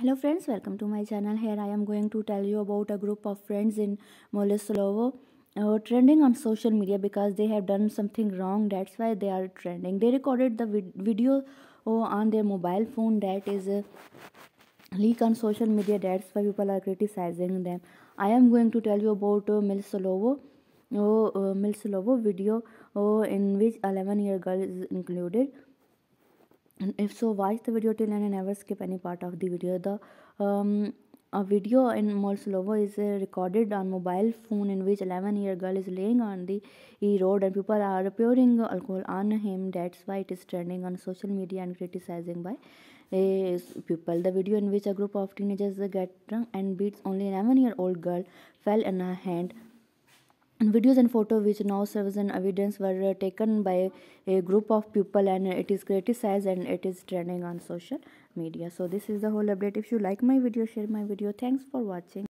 hello friends welcome to my channel here i am going to tell you about a group of friends in who uh, trending on social media because they have done something wrong that's why they are trending they recorded the vid video oh, on their mobile phone that is a uh, leak on social media that's why people are criticizing them i am going to tell you about uh, milsolovo oh, uh, uh milsolovo video oh, in which 11 year girl is included and if so watch the video till and never skip any part of the video the um, video in Molslovo is uh, recorded on mobile phone in which 11 year girl is laying on the road and people are pouring alcohol on him that's why it is trending on social media and criticizing by uh, people the video in which a group of teenagers get drunk and beats only 11 year old girl fell in her hand videos and photos, which now serve as an evidence were uh, taken by a group of people and it is criticized and it is trending on social media so this is the whole update if you like my video share my video thanks for watching